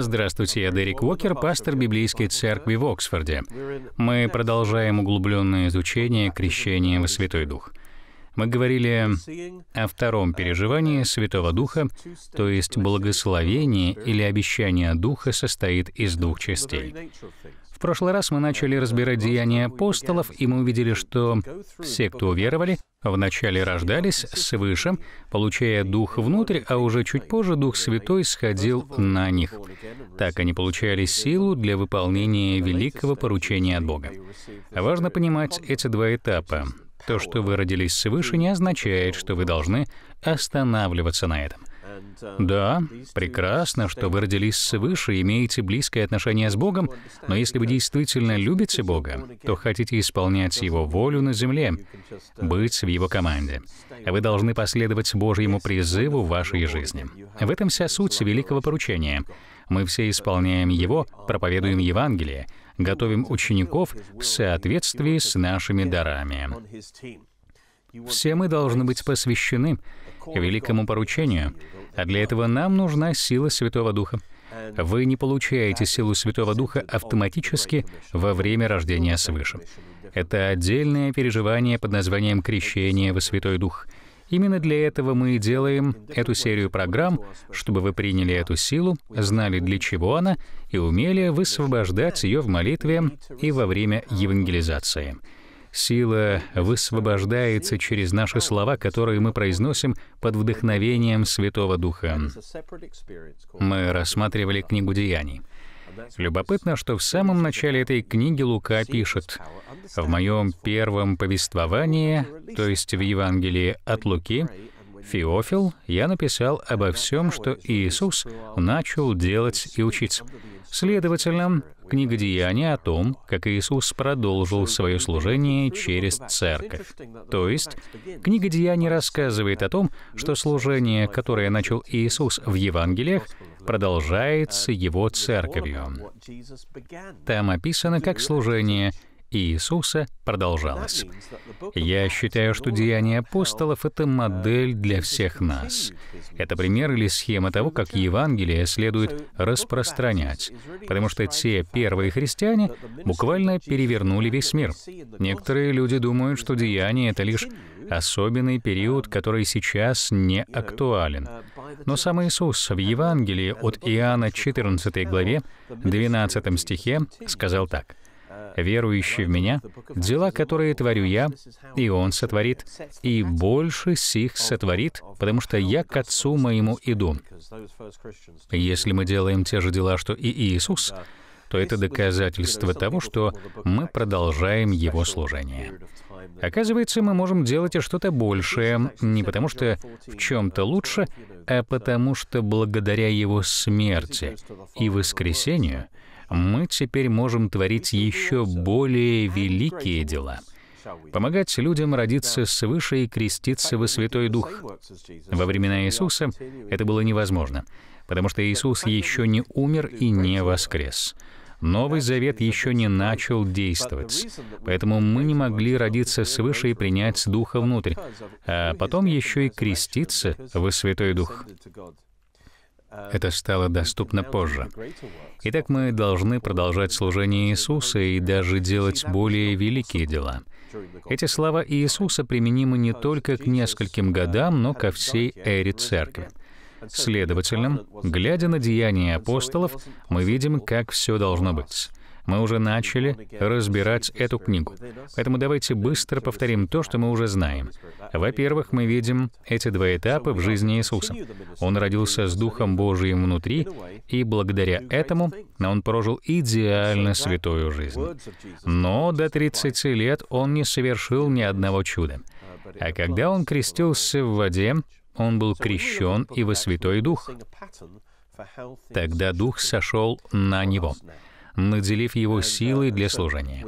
Здравствуйте, я Дерек Уокер, пастор Библейской церкви в Оксфорде. Мы продолжаем углубленное изучение крещения во Святой Дух. Мы говорили о втором переживании Святого Духа, то есть благословение или обещание Духа состоит из двух частей. В прошлый раз мы начали разбирать деяния апостолов, и мы увидели, что все, кто уверовали, вначале рождались свыше, получая Дух внутрь, а уже чуть позже Дух Святой сходил на них. Так они получали силу для выполнения великого поручения от Бога. Важно понимать эти два этапа. То, что вы родились свыше, не означает, что вы должны останавливаться на этом. Да, прекрасно, что вы родились свыше, имеете близкое отношение с Богом, но если вы действительно любите Бога, то хотите исполнять Его волю на земле, быть в Его команде. Вы должны последовать Божьему призыву в вашей жизни. В этом вся суть великого поручения. Мы все исполняем Его, проповедуем Евангелие, готовим учеников в соответствии с нашими дарами. Все мы должны быть посвящены великому поручению, а для этого нам нужна сила Святого Духа. Вы не получаете силу Святого Духа автоматически во время рождения свыше. Это отдельное переживание под названием «крещение во Святой Дух», Именно для этого мы и делаем эту серию программ, чтобы вы приняли эту силу, знали, для чего она, и умели высвобождать ее в молитве и во время евангелизации. Сила высвобождается через наши слова, которые мы произносим под вдохновением Святого Духа. Мы рассматривали книгу «Деяний». Любопытно, что в самом начале этой книги Лука пишет, «В моем первом повествовании, то есть в Евангелии от Луки, Феофил, я написал обо всем, что Иисус начал делать и учить. Следовательно, книга Деяния о том, как Иисус продолжил свое служение через церковь. То есть, книга Деяний рассказывает о том, что служение, которое начал Иисус в Евангелиях, продолжается его церковью. Там описано, как служение Иисуса продолжалось. Я считаю, что деяния апостолов — это модель для всех нас. Это пример или схема того, как Евангелие следует распространять, потому что те первые христиане буквально перевернули весь мир. Некоторые люди думают, что деяния — это лишь особенный период, который сейчас не актуален. Но сам Иисус в Евангелии от Иоанна 14 главе, 12 стихе сказал так верующий в Меня, дела, которые творю Я, и Он сотворит, и больше сих сотворит, потому что Я к Отцу Моему иду». Если мы делаем те же дела, что и Иисус, то это доказательство того, что мы продолжаем Его служение. Оказывается, мы можем делать что-то большее, не потому что в чем-то лучше, а потому что благодаря Его смерти и воскресению — мы теперь можем творить еще более великие дела — помогать людям родиться свыше и креститься во Святой Дух. Во времена Иисуса это было невозможно, потому что Иисус еще не умер и не воскрес. Новый Завет еще не начал действовать, поэтому мы не могли родиться свыше и принять Духа внутрь, а потом еще и креститься во Святой Дух. Это стало доступно позже. Итак, мы должны продолжать служение Иисуса и даже делать более великие дела. Эти слова Иисуса применимы не только к нескольким годам, но ко всей эре Церкви. Следовательно, глядя на деяния апостолов, мы видим, как все должно быть. Мы уже начали разбирать эту книгу. Поэтому давайте быстро повторим то, что мы уже знаем. Во-первых, мы видим эти два этапа в жизни Иисуса. Он родился с Духом Божиим внутри, и благодаря этому он прожил идеально святую жизнь. Но до 30 лет он не совершил ни одного чуда. А когда он крестился в воде, он был крещен и во Святой Дух. Тогда Дух сошел на него наделив его силой для служения.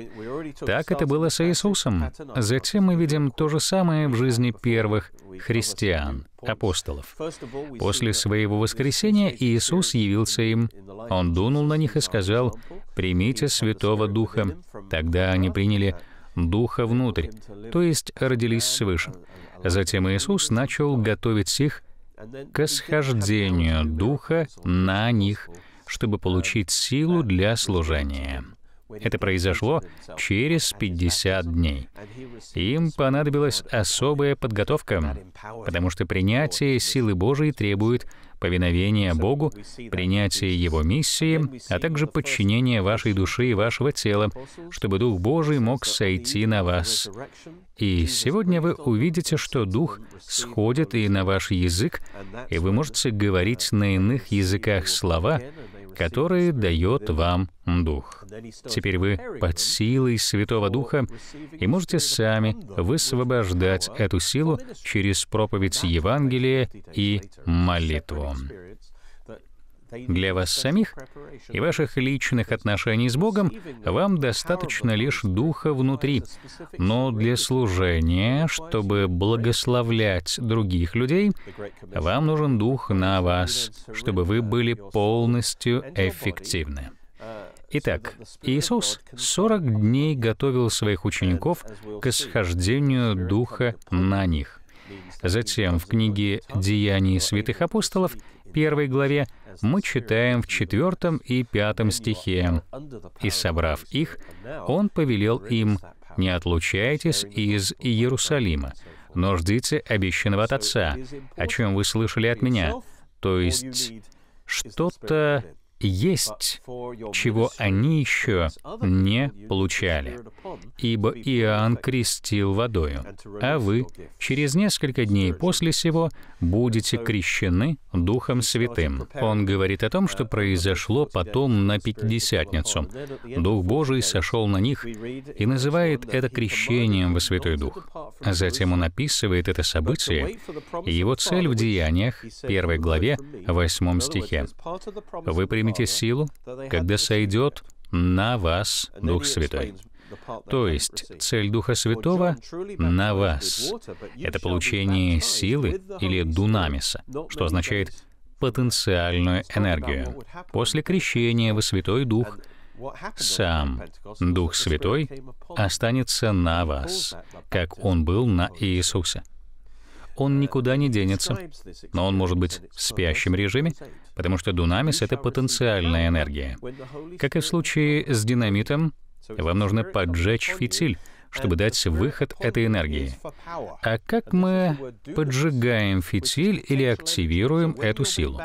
Так это было с Иисусом. Затем мы видим то же самое в жизни первых христиан, апостолов. После своего воскресения Иисус явился им. Он дунул на них и сказал, «Примите Святого Духа». Тогда они приняли Духа внутрь, то есть родились свыше. Затем Иисус начал готовить их к схождению Духа на них — чтобы получить силу для служения. Это произошло через 50 дней. Им понадобилась особая подготовка, потому что принятие силы Божией требует повиновение Богу, принятие Его миссии, а также подчинение вашей души и вашего тела, чтобы Дух Божий мог сойти на вас. И сегодня вы увидите, что Дух сходит и на ваш язык, и вы можете говорить на иных языках слова, которые дает вам Дух. Теперь вы под силой Святого Духа и можете сами высвобождать эту силу через проповедь Евангелия и молитву. Для вас самих и ваших личных отношений с Богом вам достаточно лишь духа внутри, но для служения, чтобы благословлять других людей, вам нужен дух на вас, чтобы вы были полностью эффективны. Итак, Иисус 40 дней готовил своих учеников к исхождению Духа на них. Затем в книге «Деяний святых апостолов» первой главе мы читаем в четвертом и пятом стихе. «И собрав их, Он повелел им, не отлучайтесь из Иерусалима, но ждите обещанного от Отца, о чем вы слышали от Меня». То есть что-то есть, чего они еще не получали. Ибо Иоанн крестил водою, а вы через несколько дней после сего будете крещены Духом Святым. Он говорит о том, что произошло потом на Пятидесятницу. Дух Божий сошел на них и называет это крещением во Святой Дух. А затем он описывает это событие и его цель в Деяниях, 1 главе, 8 стихе. «Вы примете силу, когда сойдет на вас Дух Святой. То есть цель Духа Святого на вас. Это получение силы или дунамиса, что означает потенциальную энергию. После крещения во Святой Дух сам Дух Святой останется на вас, как Он был на Иисусе. Он никуда не денется, но он может быть в спящем режиме, потому что дунамис — это потенциальная энергия. Как и в случае с динамитом, вам нужно поджечь фитиль, чтобы дать выход этой энергии. А как мы поджигаем фитиль или активируем эту силу?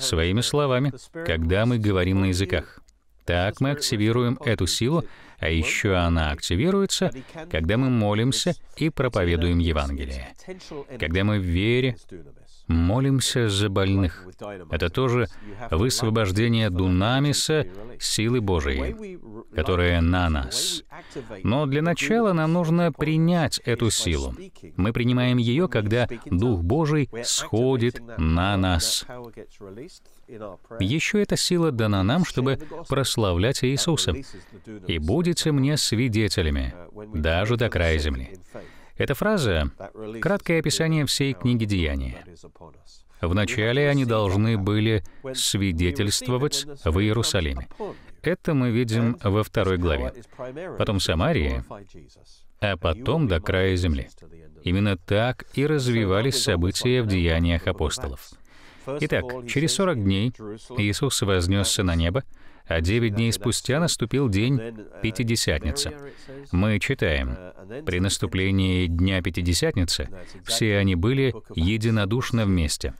Своими словами, когда мы говорим на языках. Так мы активируем эту силу, а еще она активируется, когда мы молимся и проповедуем Евангелие, когда мы в вере Молимся за больных. Это тоже высвобождение дунамиса силы Божией, которая на нас. Но для начала нам нужно принять эту силу. Мы принимаем ее, когда Дух Божий сходит на нас. Еще эта сила дана нам, чтобы прославлять Иисуса. «И будете мне свидетелями, даже до края земли». Эта фраза — краткое описание всей книги Деяния. Вначале они должны были свидетельствовать в Иерусалиме. Это мы видим во второй главе. Потом Самарии, а потом до края земли. Именно так и развивались события в деяниях апостолов. Итак, через 40 дней Иисус вознесся на небо, а девять дней спустя наступил день Пятидесятницы. Мы читаем, при наступлении Дня Пятидесятницы все они были единодушно вместе,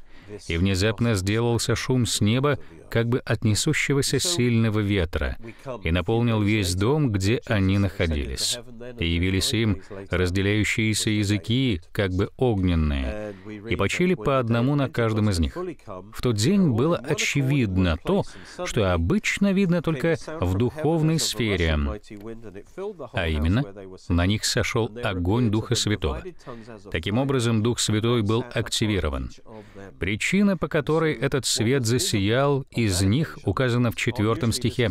и внезапно сделался шум с неба, как бы от несущегося сильного ветра, и наполнил весь дом, где они находились. И явились им разделяющиеся языки, как бы огненные, и почили по одному на каждом из них. В тот день было очевидно то, что обычно видно только в духовной сфере, а именно, на них сошел огонь Духа Святого. Таким образом, Дух Святой был активирован. Причина, по которой этот свет засиял из них указано в четвертом стихе.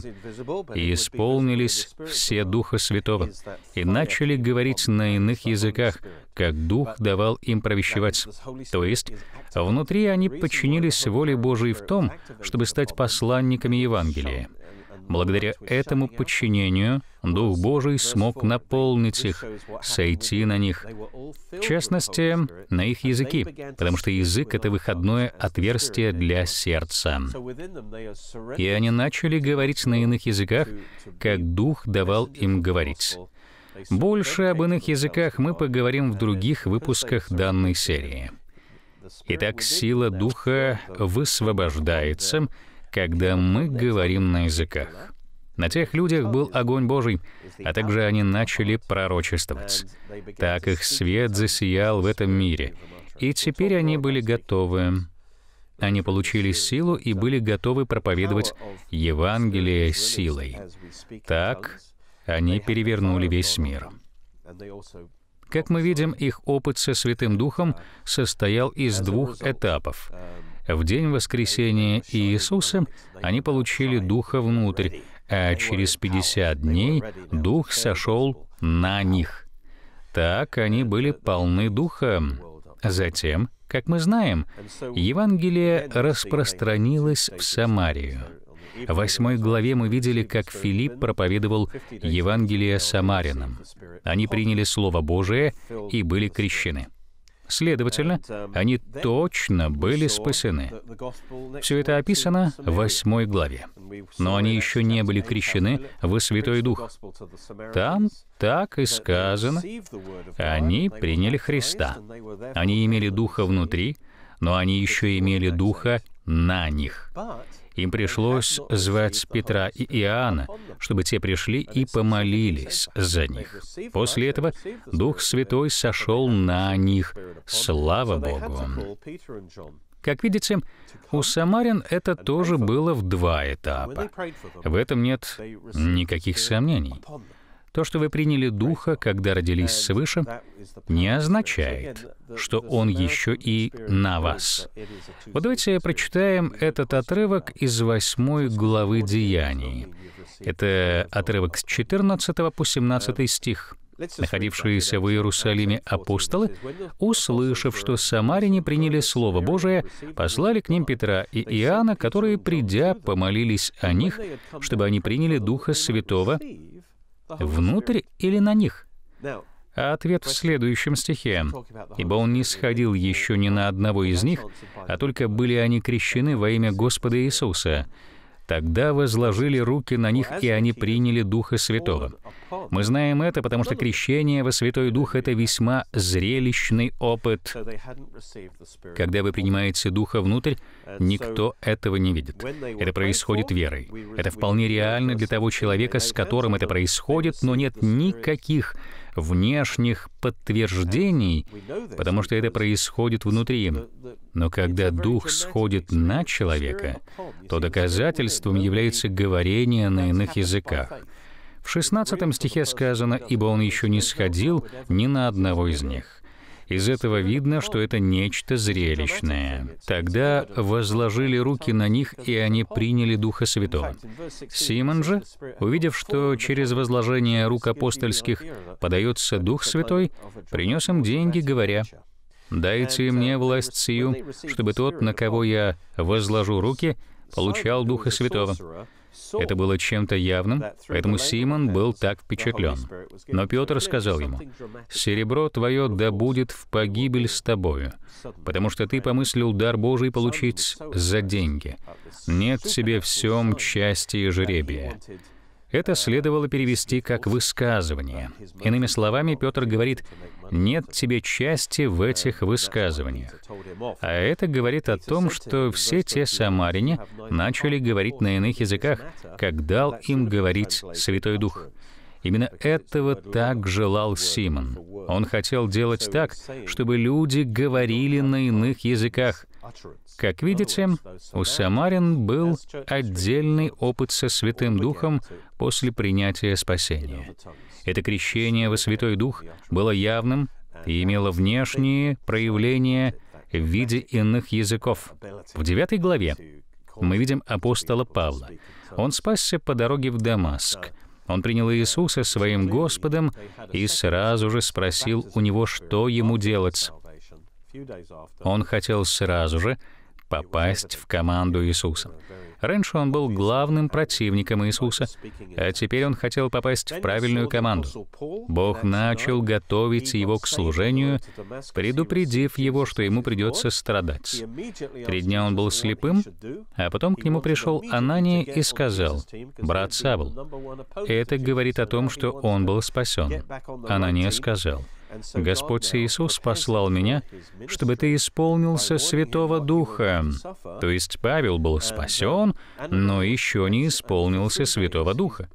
«И исполнились все Духа Святого, и начали говорить на иных языках, как Дух давал им провещевать». То есть, внутри они подчинились воле Божией в том, чтобы стать посланниками Евангелия. Благодаря этому подчинению Дух Божий смог наполнить их, сойти на них, в частности, на их языки, потому что язык — это выходное отверстие для сердца. И они начали говорить на иных языках, как Дух давал им говорить. Больше об иных языках мы поговорим в других выпусках данной серии. Итак, сила Духа высвобождается — когда мы говорим на языках. На тех людях был огонь Божий, а также они начали пророчествовать. Так их свет засиял в этом мире, и теперь они были готовы. Они получили силу и были готовы проповедовать Евангелие силой. Так они перевернули весь мир. Как мы видим, их опыт со Святым Духом состоял из двух этапов. В день воскресения Иисуса они получили Духа внутрь, а через 50 дней Дух сошел на них. Так они были полны Духа. Затем, как мы знаем, Евангелие распространилось в Самарию. В восьмой главе мы видели, как Филипп проповедовал Евангелие Самаринам. Они приняли Слово Божие и были крещены. Следовательно, они точно были спасены. Все это описано в 8 главе. Но они еще не были крещены во Святой Дух. Там так и сказано, они приняли Христа. Они имели Духа внутри, но они еще имели Духа на них. Им пришлось звать Петра и Иоанна, чтобы те пришли и помолились за них. После этого Дух Святой сошел на них. Слава Богу! Как видите, у самарин это тоже было в два этапа. В этом нет никаких сомнений. То, что вы приняли Духа, когда родились свыше, не означает, что Он еще и на вас. Вот давайте прочитаем этот отрывок из 8 главы Деяний. Это отрывок с 14 по 17 стих. Находившиеся в Иерусалиме апостолы, услышав, что самарине приняли Слово Божие, послали к ним Петра и Иоанна, которые, придя, помолились о них, чтобы они приняли Духа Святого, Внутрь или на них? А ответ в следующем стихе. «Ибо он не сходил еще ни на одного из них, а только были они крещены во имя Господа Иисуса, Тогда возложили руки на них, и они приняли Духа Святого. Мы знаем это, потому что крещение во Святой Дух — это весьма зрелищный опыт. Когда вы принимаете Духа внутрь, никто этого не видит. Это происходит верой. Это вполне реально для того человека, с которым это происходит, но нет никаких внешних подтверждений, потому что это происходит внутри. Но когда дух сходит на человека, то доказательством является говорение на иных языках. В 16 стихе сказано, «Ибо он еще не сходил ни на одного из них». Из этого видно, что это нечто зрелищное. Тогда возложили руки на них, и они приняли Духа Святого. Симон же, увидев, что через возложение рук апостольских подается Дух Святой, принес им деньги, говоря, «Дайте мне власть сию, чтобы тот, на кого я возложу руки, получал Духа Святого. Это было чем-то явным, поэтому Симон был так впечатлен. Но Петр сказал ему, «Серебро твое да будет в погибель с тобою, потому что ты помыслил дар Божий получить за деньги. Нет тебе всем части и жребия». Это uh, следовало перевести как uh, высказывание. Иными словами, Петр говорит, нет тебе части в этих высказываниях. А это говорит о том, что все те самарине начали говорить на иных языках, как дал им говорить Святой Дух. Именно этого так желал Симон. Он хотел делать так, чтобы люди говорили на иных языках, как видите, у самарин был отдельный опыт со Святым Духом после принятия спасения. Это крещение во Святой Дух было явным и имело внешние проявления в виде иных языков. В 9 главе мы видим апостола Павла. Он спасся по дороге в Дамаск. Он принял Иисуса своим Господом и сразу же спросил у него, что ему делать. Он хотел сразу же попасть в команду Иисуса. Раньше он был главным противником Иисуса, а теперь он хотел попасть в правильную команду. Бог начал готовить его к служению, предупредив его, что ему придется страдать. Три дня он был слепым, а потом к нему пришел Анания и сказал, «Брат Савл». Это говорит о том, что он был спасен. Анания сказал, — Господь Иисус послал меня, чтобы ты исполнился Святого Духа. То есть Павел был спасен, но еще не исполнился Святого Духа.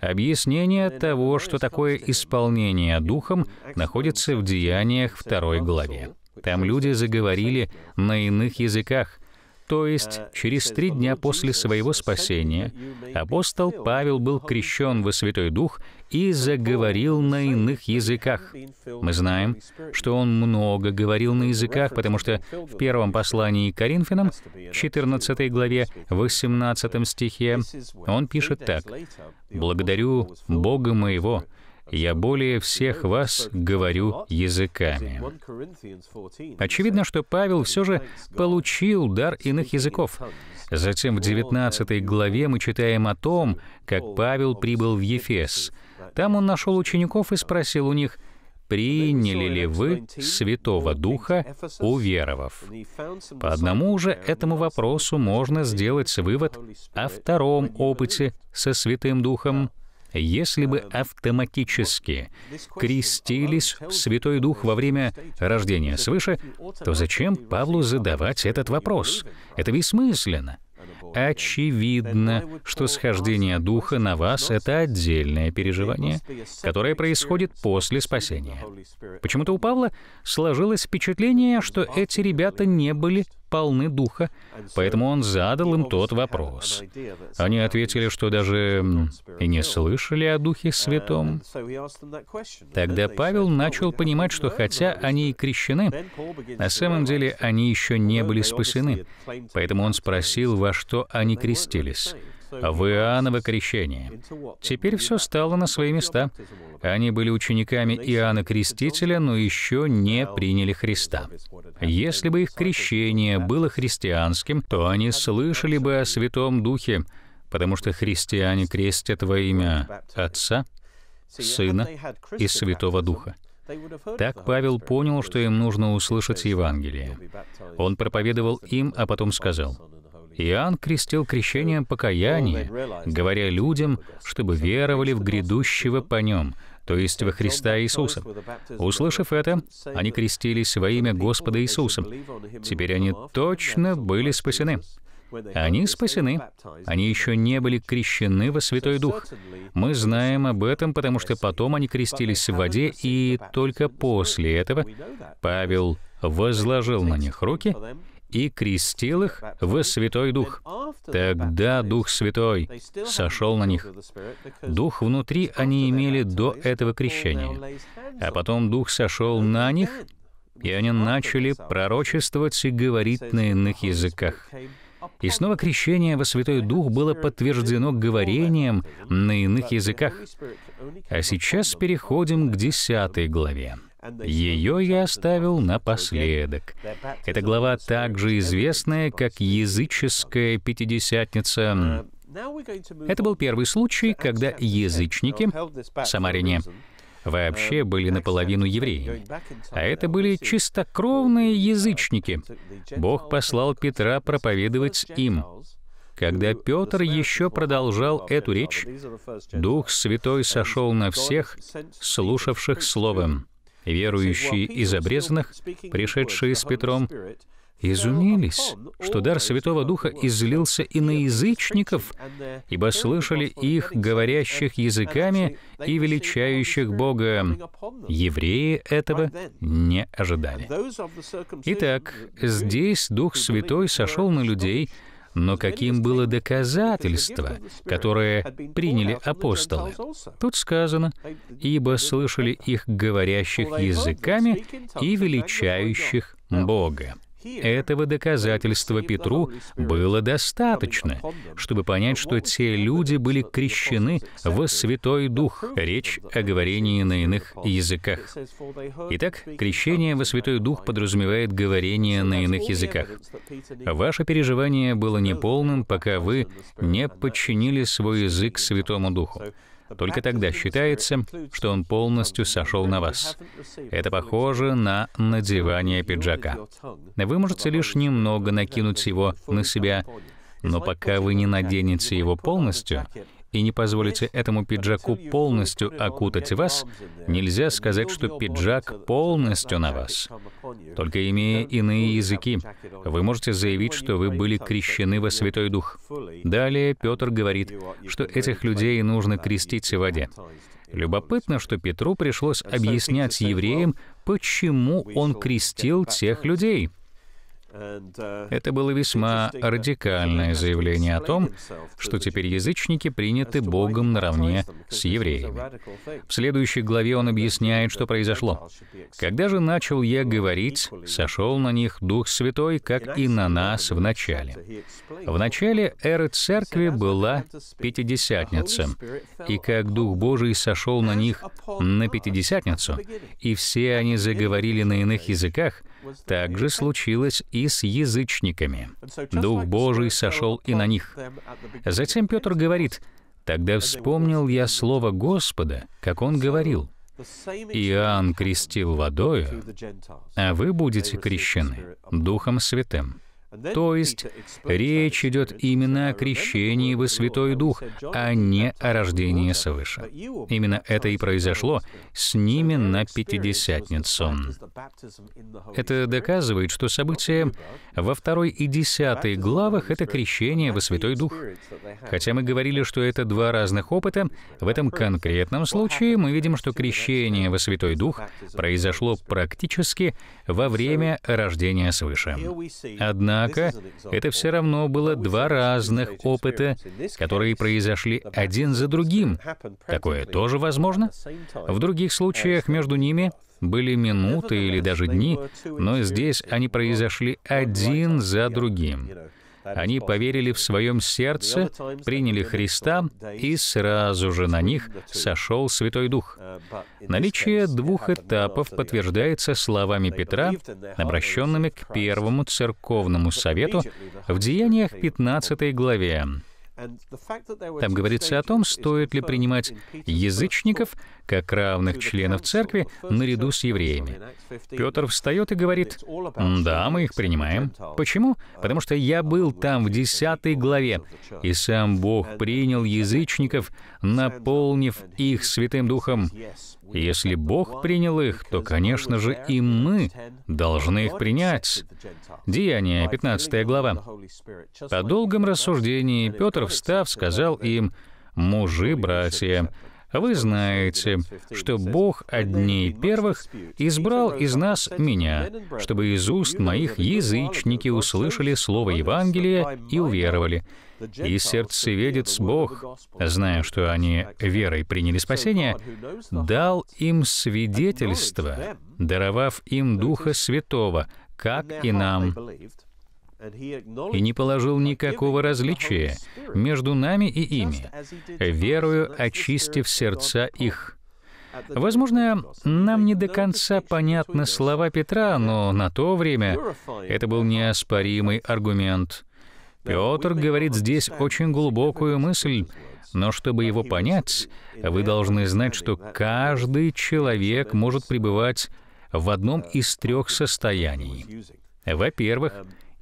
Объяснение того, что такое исполнение Духом, находится в Деяниях 2 главе. Там люди заговорили на иных языках — то есть через три дня после своего спасения апостол Павел был крещен во Святой Дух и заговорил на иных языках. Мы знаем, что он много говорил на языках, потому что в первом послании к Коринфянам, 14 главе, 18 стихе, он пишет так. «Благодарю Бога моего, я более всех вас говорю языками». Очевидно, что Павел все же получил дар иных языков. Затем в 19 главе мы читаем о том, как Павел прибыл в Ефес. Там он нашел учеников и спросил у них, приняли ли вы Святого Духа, уверовав? По одному уже этому вопросу можно сделать вывод о втором опыте со Святым Духом — если бы автоматически крестились в Святой Дух во время рождения свыше, то зачем Павлу задавать этот вопрос? Это бессмысленно. Очевидно, что схождение Духа на вас — это отдельное переживание, которое происходит после спасения. Почему-то у Павла сложилось впечатление, что эти ребята не были полны духа, поэтому он задал им тот вопрос. Они ответили, что даже и не слышали о Духе Святом. Тогда Павел начал понимать, что хотя они и крещены, на самом деле они еще не были спасены, поэтому он спросил, во что они крестились в Иоанново крещение. Теперь все стало на свои места. Они были учениками Иоанна Крестителя, но еще не приняли Христа. Если бы их крещение было христианским, то они слышали бы о Святом Духе, потому что христиане крестят во имя Отца, Сына и Святого Духа. Так Павел понял, что им нужно услышать Евангелие. Он проповедовал им, а потом сказал, Иоанн крестил крещением покаяния, говоря людям, чтобы веровали в грядущего по нем, то есть во Христа Иисуса. Услышав это, они крестились во имя Господа Иисуса. Теперь они точно были спасены. Они спасены. Они еще не были крещены во Святой Дух. Мы знаем об этом, потому что потом они крестились в воде, и только после этого Павел возложил на них руки, и крестил их во Святой Дух. Тогда Дух Святой сошел на них. Дух внутри они имели до этого крещения, а потом Дух сошел на них, и они начали пророчествовать и говорить на иных языках. И снова крещение во Святой Дух было подтверждено говорением на иных языках. А сейчас переходим к десятой главе. Ее я оставил напоследок. Эта глава также известная как «Языческая пятидесятница». Это был первый случай, когда язычники в Самарине вообще были наполовину евреями. А это были чистокровные язычники. Бог послал Петра проповедовать им. Когда Петр еще продолжал эту речь, Дух Святой сошел на всех, слушавших Словом верующие из обрезанных, пришедшие с Петром, изумились, что дар Святого Духа излился и на язычников, ибо слышали их, говорящих языками и величающих Бога. Евреи этого не ожидали. Итак, здесь Дух Святой сошел на людей, но каким было доказательство, которое приняли апостолы? Тут сказано, «Ибо слышали их говорящих языками и величающих Бога». Этого доказательства Петру было достаточно, чтобы понять, что те люди были крещены во Святой Дух. Речь о говорении на иных языках. Итак, крещение во Святой Дух подразумевает говорение на иных языках. Ваше переживание было неполным, пока вы не подчинили свой язык Святому Духу. Только тогда считается, что он полностью сошел на вас. Это похоже на надевание пиджака. Вы можете лишь немного накинуть его на себя, но пока вы не наденете его полностью, и не позволите этому пиджаку полностью окутать вас, нельзя сказать, что пиджак полностью на вас. Только имея иные языки, вы можете заявить, что вы были крещены во Святой Дух. Далее Петр говорит, что этих людей нужно крестить в воде. Любопытно, что Петру пришлось объяснять евреям, почему он крестил тех людей — Uh, Это было весьма радикальное заявление о том, что теперь язычники приняты Богом наравне с евреями. В следующей главе он объясняет, что произошло. «Когда же начал я говорить, сошел на них Дух Святой, как и на нас в начале». В начале эры церкви была Пятидесятница, и как Дух Божий сошел на них на Пятидесятницу, и все они заговорили на иных языках — также случилось и с язычниками. Дух Божий сошел и на них. Затем Петр говорит, «Тогда вспомнил я слово Господа, как он говорил, Иоанн крестил водою, а вы будете крещены Духом Святым». То есть речь идет именно о крещении во Святой Дух, а не о рождении свыше. Именно это и произошло с ними на Пятидесятницу. Это доказывает, что события во второй и десятой главах — это крещение во Святой Дух. Хотя мы говорили, что это два разных опыта, в этом конкретном случае мы видим, что крещение во Святой Дух произошло практически во время рождения свыше. Однако Однако это все равно было два разных опыта, которые произошли один за другим. Такое тоже возможно. В других случаях между ними были минуты или даже дни, но здесь они произошли один за другим. Они поверили в своем сердце, приняли Христа, и сразу же на них сошел Святой Дух. Наличие двух этапов подтверждается словами Петра, обращенными к Первому Церковному Совету в Деяниях 15 главе. Там говорится о том, стоит ли принимать язычников, как равных членов церкви наряду с евреями. Петр встает и говорит, «Да, мы их принимаем». Почему? Потому что я был там в 10 главе, и сам Бог принял язычников, наполнив их Святым Духом. Если Бог принял их, то, конечно же, и мы должны их принять. Деяние, 15 глава. По долгом рассуждении Петр, встав, сказал им, «Мужи, братья, вы знаете, что Бог одни первых избрал из нас меня, чтобы из уст моих язычники услышали слово Евангелия и уверовали. И сердцеведец Бог, зная, что они верой приняли спасение, дал им свидетельство, даровав им Духа Святого, как и нам и не положил никакого различия между нами и ими, верою очистив сердца их». Возможно, нам не до конца понятны слова Петра, но на то время это был неоспоримый аргумент. Петр говорит здесь очень глубокую мысль, но чтобы его понять, вы должны знать, что каждый человек может пребывать в одном из трех состояний. Во-первых,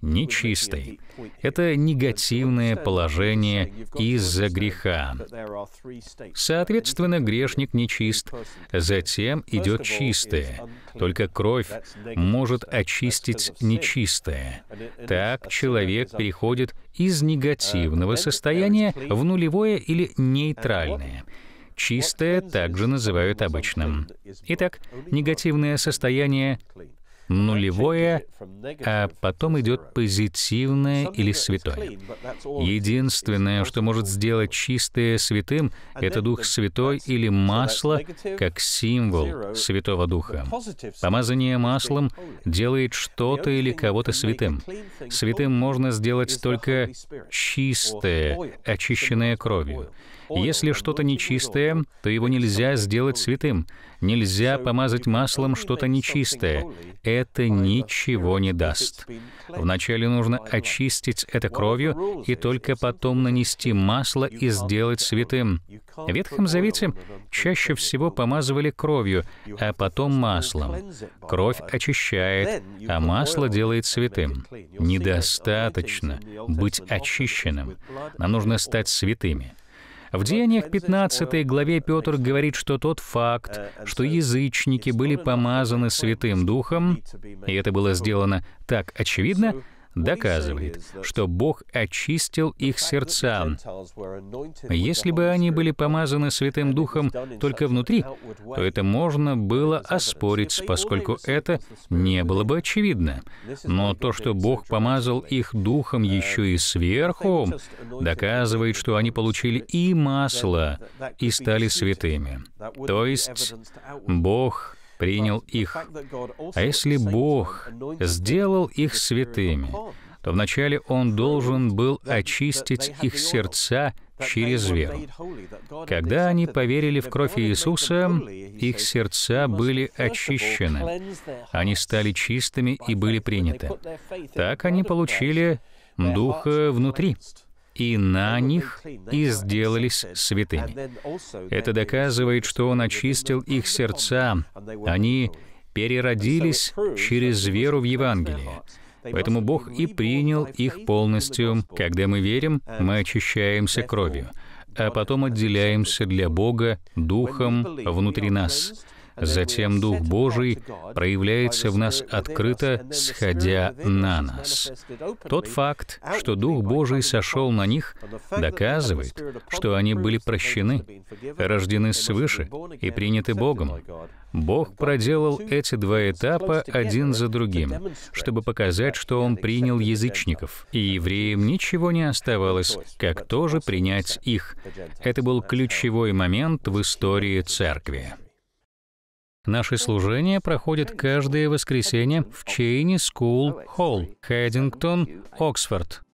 нечистой. Это негативное положение из-за греха. Соответственно, грешник нечист, затем идет чистое. Только кровь может очистить нечистое. Так человек переходит из негативного состояния в нулевое или нейтральное. Чистое также называют обычным. Итак, негативное состояние нулевое, а потом идет позитивное или святое. Единственное, что может сделать чистое святым, это Дух Святой или масло, как символ Святого Духа. Помазание маслом делает что-то или кого-то святым. Святым можно сделать только чистое, очищенное кровью. Если что-то нечистое, то его нельзя сделать святым. Нельзя помазать маслом что-то нечистое. Это ничего не даст. Вначале нужно очистить это кровью и только потом нанести масло и сделать святым. В Ветхом Завете чаще всего помазывали кровью, а потом маслом. Кровь очищает, а масло делает святым. Недостаточно быть очищенным. Нам нужно стать святыми. В Деяниях 15 главе Петр говорит, что тот факт, что язычники были помазаны Святым Духом, и это было сделано так очевидно, доказывает, что Бог очистил их сердца. Если бы они были помазаны Святым Духом только внутри, то это можно было оспорить, поскольку это не было бы очевидно. Но то, что Бог помазал их Духом еще и сверху, доказывает, что они получили и масло, и стали святыми. То есть Бог принял их. А если Бог сделал их святыми, то вначале Он должен был очистить их сердца через веру. Когда они поверили в кровь Иисуса, их сердца были очищены. Они стали чистыми и были приняты. Так они получили Духа внутри и на них, и сделались святыми. Это доказывает, что Он очистил их сердца. Они переродились через веру в Евангелие. Поэтому Бог и принял их полностью. Когда мы верим, мы очищаемся кровью, а потом отделяемся для Бога духом внутри нас. Затем Дух Божий проявляется в нас открыто, сходя на нас. Тот факт, что Дух Божий сошел на них, доказывает, что они были прощены, рождены свыше и приняты Богом. Бог проделал эти два этапа один за другим, чтобы показать, что Он принял язычников, и евреям ничего не оставалось, как тоже принять их. Это был ключевой момент в истории Церкви. Наши служения проходят каждое воскресенье в Чейни Скул Холл, Хэддингтон, Оксфорд.